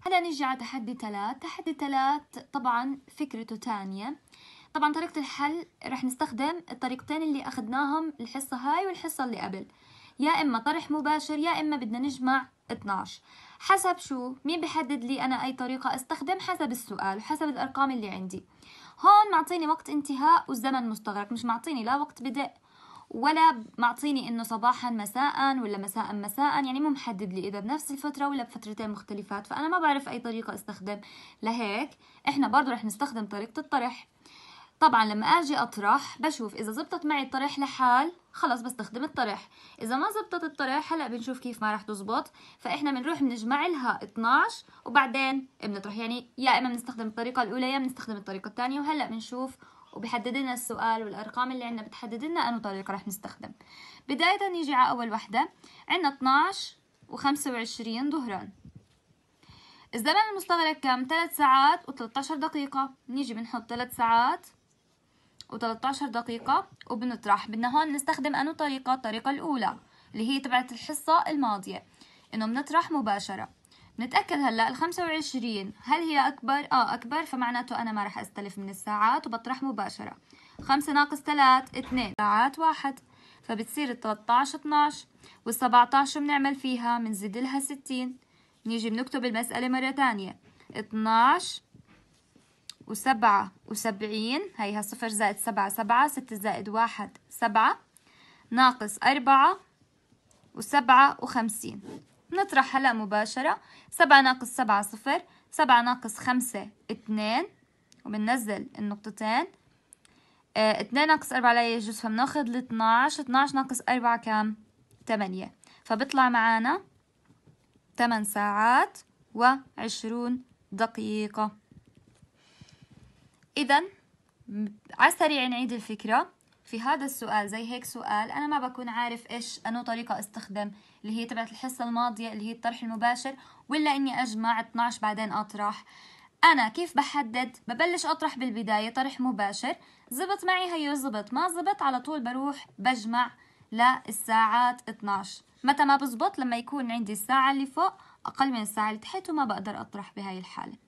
هلا نيجي على تحدي ثلاث تحدي ثلاث طبعا فكرته تانية طبعا طريقة الحل رح نستخدم الطريقتين اللي أخذناهم الحصة هاي والحصة اللي قبل يا إما طرح مباشر يا إما بدنا نجمع 12 حسب شو مين بحدد لي أنا أي طريقة أستخدم حسب السؤال وحسب الأرقام اللي عندي هون معطيني وقت انتهاء والزمن مستغرق مش معطيني لا وقت بدء ولا معطيني انه صباحا مساء ولا مساء مساء يعني مو محدد لي اذا بنفس الفتره ولا بفترتين مختلفات فانا ما بعرف اي طريقه استخدم لهيك احنا برضو رح نستخدم طريقه الطرح طبعا لما اجي اطرح بشوف اذا زبطت معي الطرح لحال خلص بستخدم الطرح اذا ما زبطت الطرح هلا بنشوف كيف ما رح تزبط فاحنا بنروح بنجمع لها 12 وبعدين بنطرح يعني يا اما بنستخدم الطريقه الاولى يا بنستخدم الطريقه الثانيه وهلا بنشوف وبيحدد لنا السؤال والأرقام اللي عندنا بتحدد لنا أنه طريقة رح نستخدم بداية نيجي على أول وحدة عندنا 12 و25 ظهرا الزمن المستغرق كم؟ 3 ساعات و13 دقيقة نيجي بنحط 3 ساعات و13 دقيقة وبنطرح بدنا هون نستخدم انه طريقة الطريقة الأولى اللي هي تبعت الحصة الماضية إنه بنطرح مباشرة نتأكد هلا ال 25 هل هي أكبر؟ آه أكبر فمعناته أنا ما رح أستلف من الساعات وبطرح مباشرة خمسة ناقص تلات اتنين ساعات واحد فبتصير ال 13 12 وال 17 بنعمل فيها بنزيد لها 60 بنيجي بنكتب المسألة مرة تانية 12 وسبعة وسبعين هيها صفر زائد سبعة سبعة ستة زائد واحد سبعة ناقص أربعة وسبعة وخمسين نطرح هلأ مباشرة سبعة ناقص سبعة صفر سبعة ناقص خمسة اتنين وبننزل النقطتين اتنين آه، ناقص أربعة لا يجوز فبناخد الاتناش اتناش ناقص أربعة كام تمانية فبطلع معانا تمن ساعات وعشرون دقيقة إذا على السريع نعيد الفكرة في هذا السؤال زي هيك سؤال أنا ما بكون عارف إيش أنو طريقة استخدم اللي هي تبعت الحصة الماضية اللي هي الطرح المباشر ولا إني أجمع 12 بعدين أطرح أنا كيف بحدد؟ ببلش أطرح بالبداية طرح مباشر زبط معي هيو زبط ما زبط على طول بروح بجمع للساعات 12 متى ما بزبط لما يكون عندي الساعة اللي فوق أقل من الساعة اللي تحت وما بقدر أطرح بهاي الحالة